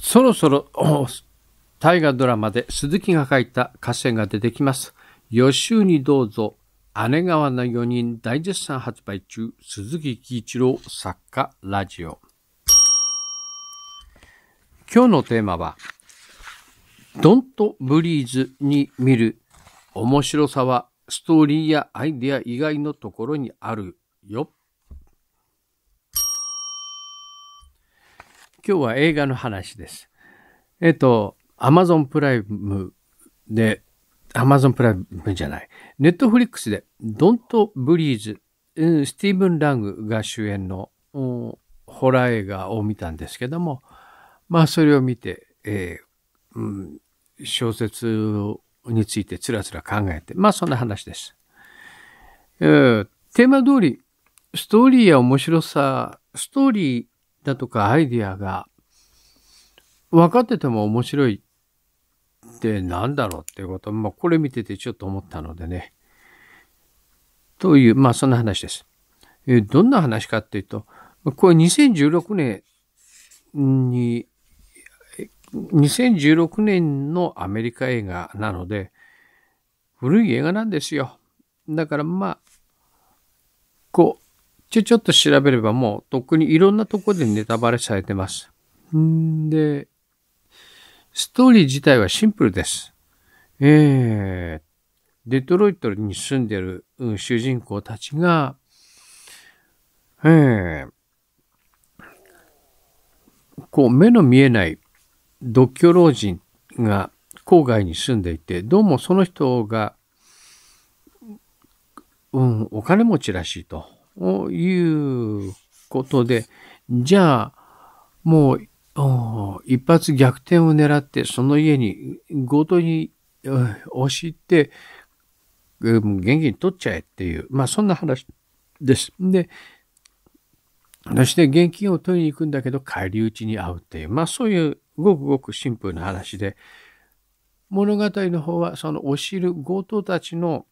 そろそろ、大河ドラマで鈴木が書いた歌詞が出てきます。予習にどうぞ、姉川の4人大絶賛発売中、鈴木喜一郎作家ラジオ。今日のテーマは、ドントブリーズに見る面白さはストーリーやアイデア以外のところにあるよ今日は映画の話です。えっと、アマゾンプライムで、アマゾンプライムじゃない、ネットフリックスで、ドント・ブリーズ、スティーブン・ラングが主演の、ホラー映画を見たんですけども、まあそれを見て、えーうん、小説についてつらつら考えて、まあそんな話です。えー、テーマ通り、ストーリーや面白さ、ストーリー、だとかアイディアが分かってても面白いって何だろうっていうこと、まあこれ見ててちょっと思ったのでね。という、まあそんな話です。えどんな話かっていうと、これ2016年に、2016年のアメリカ映画なので、古い映画なんですよ。だからまあ、こう、ちょちょっと調べればもう、とっくにいろんなとこでネタバレされてます。んで、ストーリー自体はシンプルです。えー、デトロイトに住んでる、うん、主人公たちが、えー、こう、目の見えない独居老人が郊外に住んでいて、どうもその人が、うん、お金持ちらしいと。ということで、じゃあ、もう、一発逆転を狙って、その家に強盗に押して、うん、現金取っちゃえっていう、まあそんな話です。で、そして現金を取りに行くんだけど、返り討ちに会うっていう、まあそういうごくごくシンプルな話で、物語の方はそのおしる強盗たちの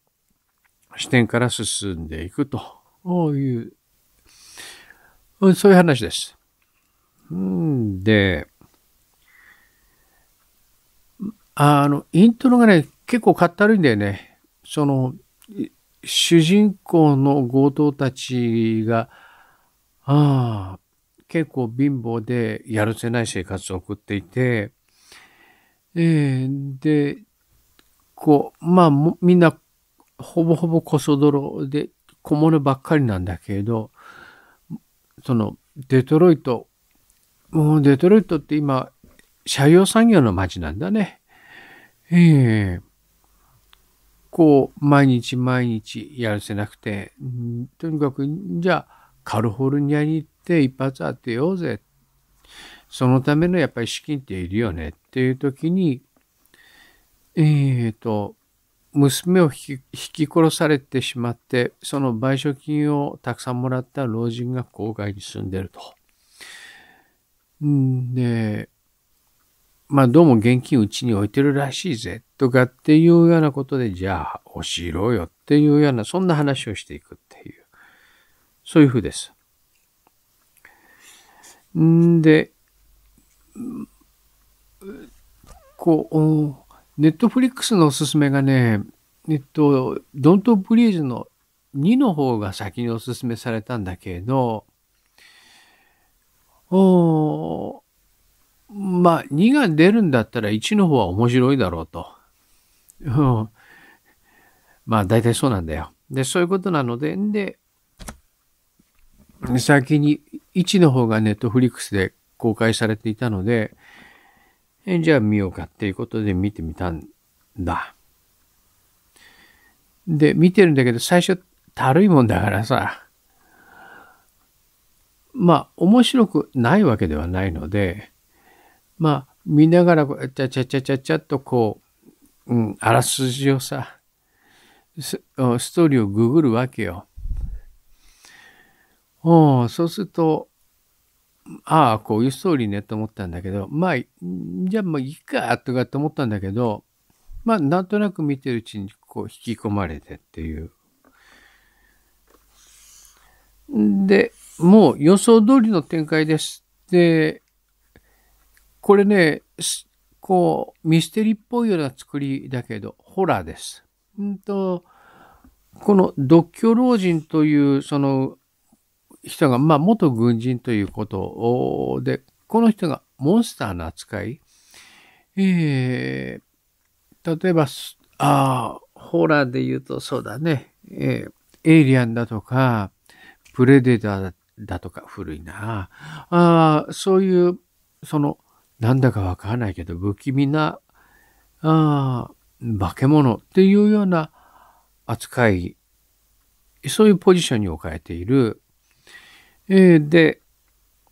視点から進んでいくとああいう、うん、そういう話です。うんで、あの、イントロがね、結構かったるいんだよね。その、主人公の強盗たちが、ああ、結構貧乏でやるせない生活を送っていて、えー、で、こう、まあ、みんな、ほぼほぼこそ泥で小物ばっかりなんだけれど、そのデトロイト、もうデトロイトって今、車用産業の街なんだね。ええー、こう、毎日毎日やらせなくて、とにかく、じゃあ、カルフォルニアに行って一発当てようぜ。そのためのやっぱり資金っているよねっていう時に、えっ、ー、と、娘を引き殺されてしまって、その賠償金をたくさんもらった老人が郊外に住んでると。んで、まあどうも現金うちに置いてるらしいぜとかっていうようなことで、じゃあ教えろよっていうような、そんな話をしていくっていう。そういうふうです。んで、こう、ネットフリックスのおすすめがね、えっと、ドントブリーズの2の方が先におすすめされたんだけど、おまあ、2が出るんだったら1の方は面白いだろうと。まあ、大体そうなんだよ。で、そういうことなので、で、先に1の方がネットフリックスで公開されていたので、えじゃあ見ようかっていうことで見てみたんだ。で、見てるんだけど、最初、たるいもんだからさ、まあ、面白くないわけではないので、まあ、見ながら、ちゃちゃちゃちゃちゃっとこう、うん、あらすじをさ、ストーリーをググるわけよ。おそうすると、ああ、こういうストーリーねと思ったんだけど、まあ、じゃあもういいかとかって思ったんだけど、まあなんとなく見てるうちにこう引き込まれてっていう。で、もう予想通りの展開です。で、これね、こう、ミステリーっぽいような作りだけど、ホラーです。んと、この独居老人という、その、人が、まあ、元軍人ということで、この人がモンスターの扱い、えー、例えば、ああ、ホラーで言うとそうだね、えー、エイリアンだとか、プレデターだとか、古いな、あそういう、その、なんだかわからないけど、不気味な、あ化け物っていうような扱い、そういうポジションに置かれているえー、で、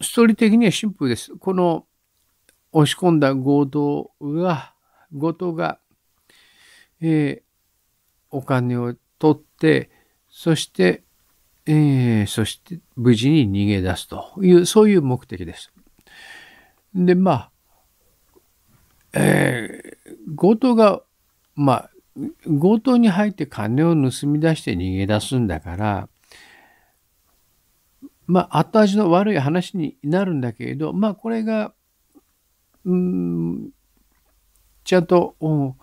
ストーリー的にはシンプルです。この押し込んだ強盗が、強盗が、えー、お金を取って、そして、えー、そして無事に逃げ出すという、そういう目的です。で、まあ、えー、強盗が、まあ、強盗に入って金を盗み出して逃げ出すんだから、まあ、後味の悪い話になるんだけれど、まあ、これが、うん、ちゃんと、うん、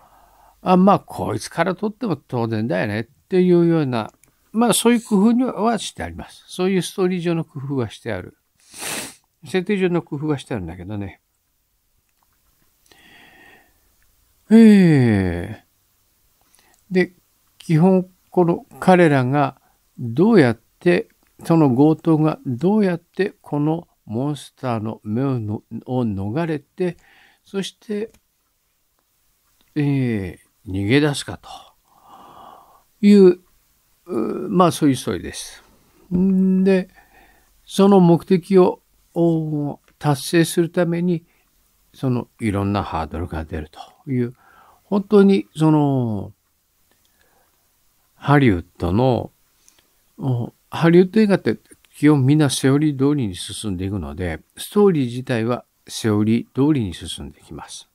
あまあ、こいつから取っても当然だよねっていうような、まあ、そういう工夫にはしてあります。そういうストーリー上の工夫はしてある。設定上の工夫はしてあるんだけどね。ええで、基本、この彼らがどうやってその強盗がどうやってこのモンスターの目を逃れて、そして、えー、逃げ出すかという、うまあそういうストーリーです。んで、その目的を達成するために、そのいろんなハードルが出るという、本当にその、ハリウッドのハリウッド映画って基本みんなセオリー通りに進んでいくので、ストーリー自体はセオリー通りに進んでいきます。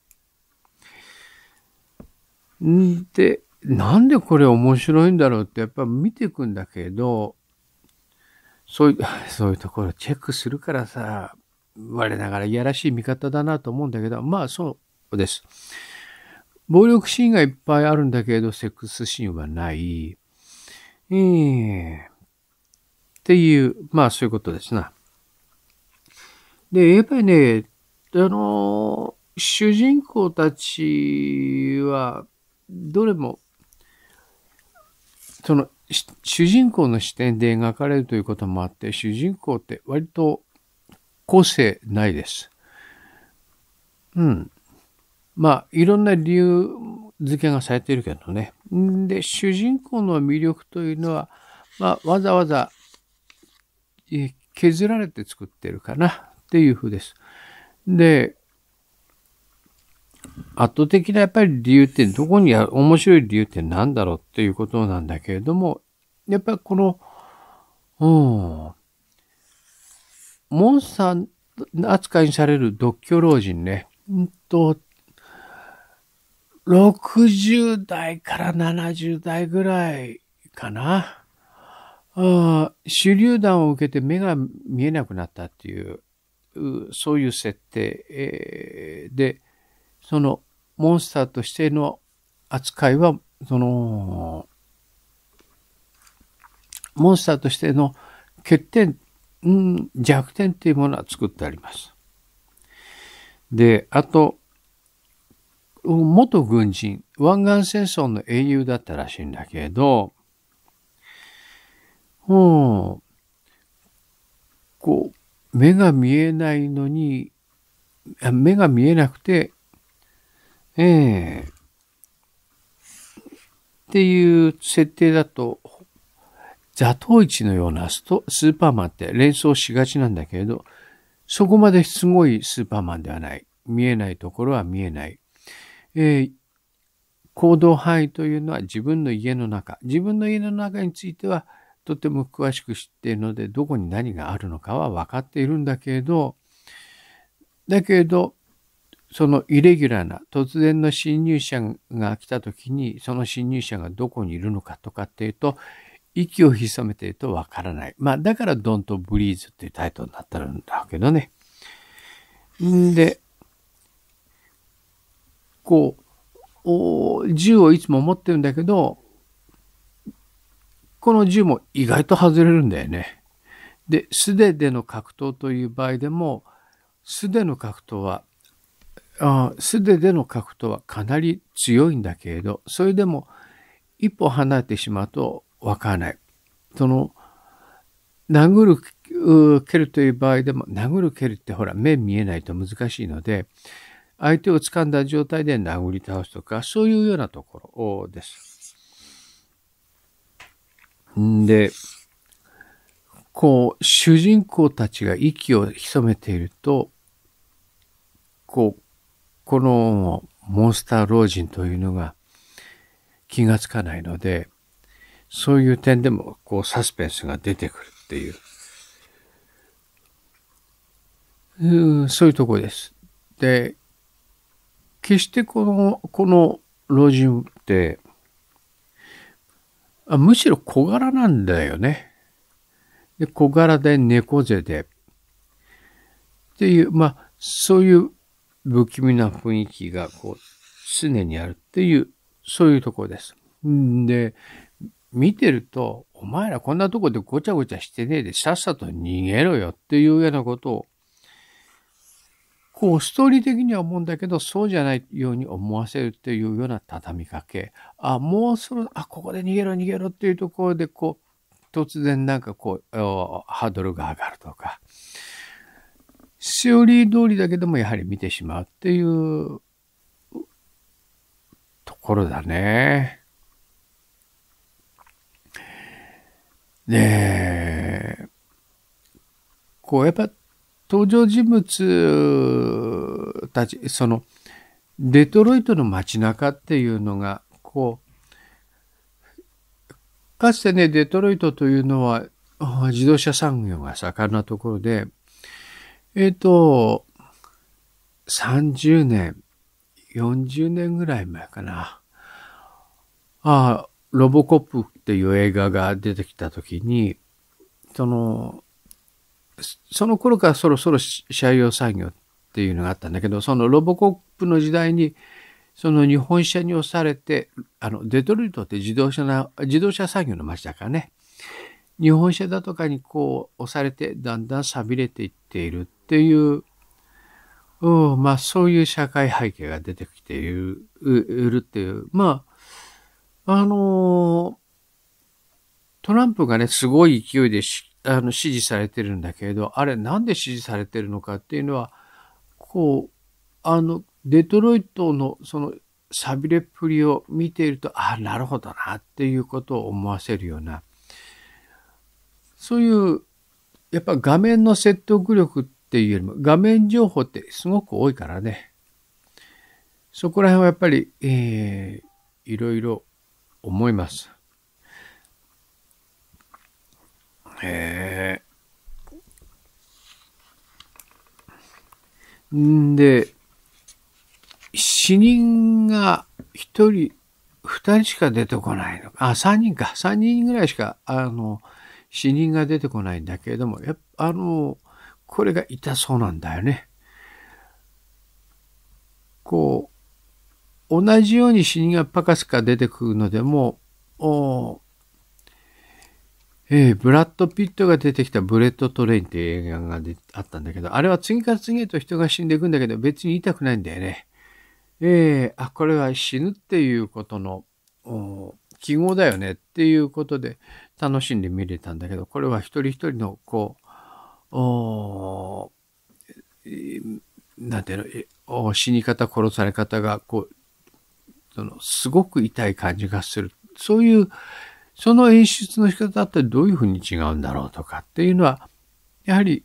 んで、なんでこれ面白いんだろうってやっぱ見ていくんだけど、そういう、そういうところチェックするからさ、我ながらいやらしい見方だなと思うんだけど、まあそうです。暴力シーンがいっぱいあるんだけど、セックスシーンはない。えーっていう、まあそういうことですな。で、やっぱりね、あの、主人公たちは、どれも、その、主人公の視点で描かれるということもあって、主人公って割と個性ないです。うん。まあ、いろんな理由付けがされているけどね。んで、主人公の魅力というのは、まあ、わざわざ削られて作ってるかなっていう風です。で、圧倒的なやっぱり理由って、どこに面白い理由って何だろうっていうことなんだけれども、やっぱりこの、うん、モンスター扱いにされる独居老人ね、うんと、60代から70代ぐらいかな。あ手榴弾を受けて目が見えなくなったっていう、そういう設定、で、そのモンスターとしての扱いは、その、モンスターとしての欠点、うん、弱点っていうものは作ってあります。で、あと、元軍人、湾岸戦争の英雄だったらしいんだけど、うん。こう、目が見えないのに、目が見えなくて、ええっていう設定だと、座頭市のようなストスーパーマンって連想しがちなんだけれど、そこまですごいスーパーマンではない。見えないところは見えない。えー、行動範囲というのは自分の家の中。自分の家の中についてはとても詳しく知っているので、どこに何があるのかは分かっているんだけれど、だけど、そのイレギュラーな突然の侵入者が来た時にその侵入者がどこにいるのかとかっていうと息を潜めているとわからない。まあだから「ドンとブリーズ」っていうタイトルになったんだけどね。んでこう銃をいつも持ってるんだけどこの銃も意外と外れるんだよね。で、素手での格闘という場合でも、素手の格闘は、あ素手での格闘はかなり強いんだけれど、それでも一歩離れてしまうとわからない。その、殴る、蹴るという場合でも、殴る蹴るってほら、目見えないと難しいので、相手を掴んだ状態で殴り倒すとか、そういうようなところです。んで、こう、主人公たちが息を潜めていると、こう、このモンスター老人というのが気がつかないので、そういう点でも、こう、サスペンスが出てくるっていう。うそういうとこです。で、決してこの、この老人って、あむしろ小柄なんだよね。で小柄で猫背で。っていう、まあ、そういう不気味な雰囲気がこう常にあるっていう、そういうとこです。んで、見てると、お前らこんなとこでごちゃごちゃしてねえでさっさと逃げろよっていうようなことをこう、ストーリー的には思うんだけど、そうじゃないように思わせるっていうような畳みかけ。あ、もうその、あ、ここで逃げろ逃げろっていうところで、こう、突然なんかこう、ハードルが上がるとか。セオリー通りだけでもやはり見てしまうっていうところだね。で、こうやっぱ登場人物たち、その、デトロイトの街中っていうのが、こう、かつてね、デトロイトというのは、自動車産業が盛んなところで、えっ、ー、と、30年、40年ぐらい前かな。ああ、ロボコップっていう映画が出てきた時に、その、その頃からそろそろ車用産業っていうのがあったんだけど、そのロボコップの時代に、その日本車に押されて、あの、デトロイトって自動車な、自動車産業の街だからね。日本車だとかにこう押されて、だんだん錆びれていっているっていう、うん、まあそういう社会背景が出てきているっていう、まあ、あのトランプがね、すごい勢いであの支持されてるんだけれど、あれなんで支持されてるのかっていうのは、こう、あの、デトロイトのそのさびれっぷりを見ていると、ああ、なるほどなっていうことを思わせるような、そういう、やっぱ画面の説得力っていうよりも、画面情報ってすごく多いからね。そこら辺はやっぱり、えー、いろいろ思います。へえ。んで、死人が一人、二人しか出てこないのあ、三人か。三人ぐらいしか、あの、死人が出てこないんだけれども、やっぱ、あの、これが痛そうなんだよね。こう、同じように死人がパカスカ出てくるのでも、おえー、ブラッド・ピットが出てきたブレッド・トレインっていう映画があったんだけど、あれは次から次へと人が死んでいくんだけど、別に痛くないんだよね。えー、あ、これは死ぬっていうことの、記号だよねっていうことで楽しんで見れたんだけど、これは一人一人の、こう、おなんていうの、死に方、殺され方が、こう、その、すごく痛い感じがする。そういうその演出の仕方ってどういうふうに違うんだろうとかっていうのは、やはり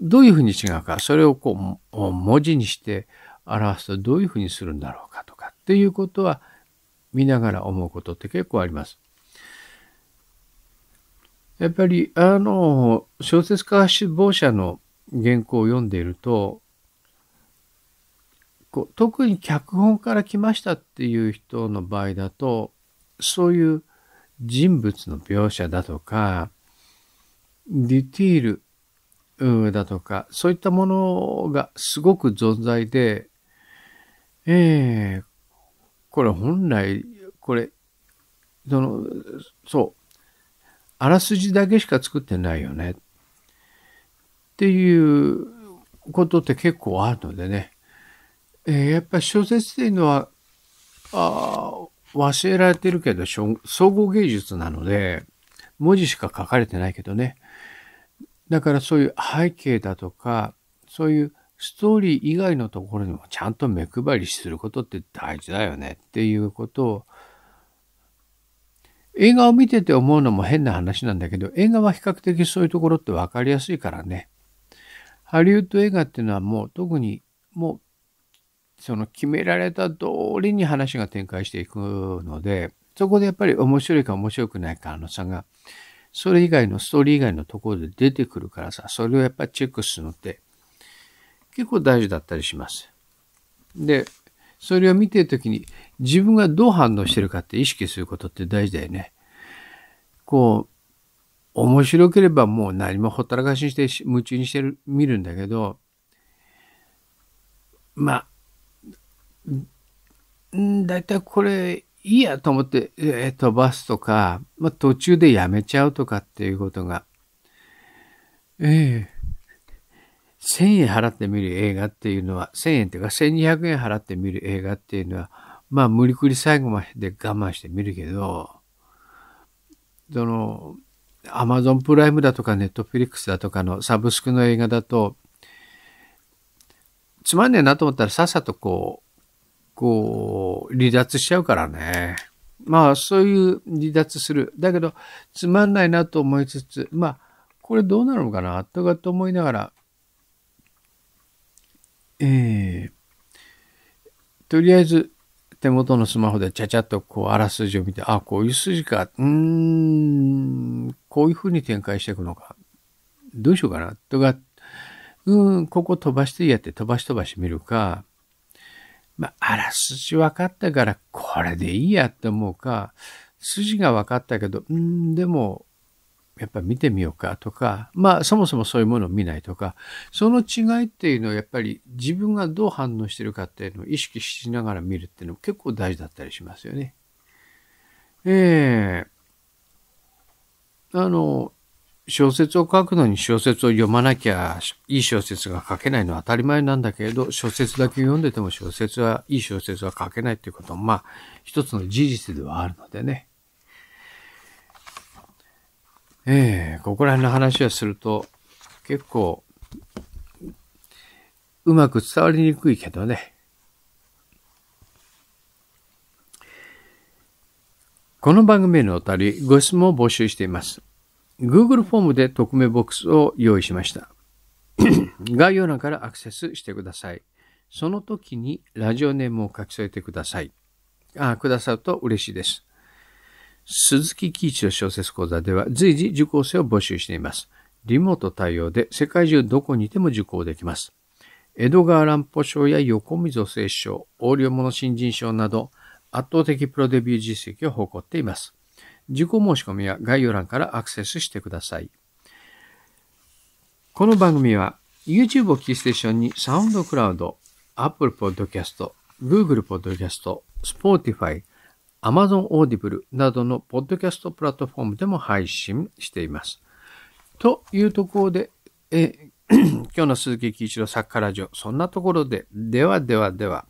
どういうふうに違うか、それをこう文字にして表すとどういうふうにするんだろうかとかっていうことは見ながら思うことって結構あります。やっぱりあの小説家志望者の原稿を読んでいるとこう特に脚本から来ましたっていう人の場合だとそういう人物の描写だとか、ディティールだとか、そういったものがすごく存在で、ええー、これ本来、これ、その、そう、あらすじだけしか作ってないよね。っていうことって結構あるのでね。えー、やっぱり小説っていうのは、あ忘れられてるけど、総合芸術なので、文字しか書かれてないけどね。だからそういう背景だとか、そういうストーリー以外のところにもちゃんと目配りすることって大事だよねっていうことを、映画を見てて思うのも変な話なんだけど、映画は比較的そういうところって分かりやすいからね。ハリウッド映画っていうのはもう特にもうその決められた通りに話が展開していくので、そこでやっぱり面白いか面白くないかの差が、それ以外の、ストーリー以外のところで出てくるからさ、それをやっぱチェックするのって、結構大事だったりします。で、それを見てる時に自分がどう反応してるかって意識することって大事だよね。こう、面白ければもう何もほったらかしにして夢中にしてる、見るんだけど、まあ、ん大体これいいやと思って、えー、飛ばすとか、まあ、途中でやめちゃうとかっていうことが、ええー、1000円払って見る映画っていうのは、1000円っていうか1200円払って見る映画っていうのは、まあ無理くり最後まで我慢して見るけど、その、アマゾンプライムだとかネットフィリックスだとかのサブスクの映画だと、つまんねえなと思ったらさっさとこう、こう、離脱しちゃうからね。まあ、そういう離脱する。だけど、つまんないなと思いつつ、まあ、これどうなのかなとかと思いながら、えー、とりあえず手元のスマホでちゃちゃっとこうあらすじを見て、あ、こういう筋か、うーん、こういうふうに展開していくのか、どうしようかなとか、うん、ここ飛ばしてやって飛ばし飛ばし見るか、まあ、あらすじ分かったから、これでいいやって思うか、筋が分かったけど、うん、でも、やっぱ見てみようかとか、まあそもそもそういうものを見ないとか、その違いっていうのはやっぱり自分がどう反応してるかっていうのを意識しながら見るっていうのも結構大事だったりしますよね。ええー、あの、小説を書くのに小説を読まなきゃいい小説が書けないのは当たり前なんだけれど、小説だけ読んでても小説は、いい小説は書けないっていうことも、まあ、一つの事実ではあるのでね。ええー、ここら辺の話はすると、結構、うまく伝わりにくいけどね。この番組へのお便り、ご質問を募集しています。Google フォームで匿名ボックスを用意しました。概要欄からアクセスしてください。その時にラジオネームを書き添えてください。あくださると嬉しいです。鈴木貴一の小説講座では随時受講生を募集しています。リモート対応で世界中どこにいても受講できます。江戸川乱歩賞や横溝正賞、横領者新人賞など圧倒的プロデビュー実績を誇っています。自己申し込みは概要欄からアクセスしてください。この番組は YouTube をキーステーションにサウンドクラウド、Apple Podcast、Google Podcast、Spotify、Amazon Audible などのポッドキャストプラットフォームでも配信しています。というところで、え 今日の鈴木喜一郎作家ラジオ、そんなところで、ではではでは。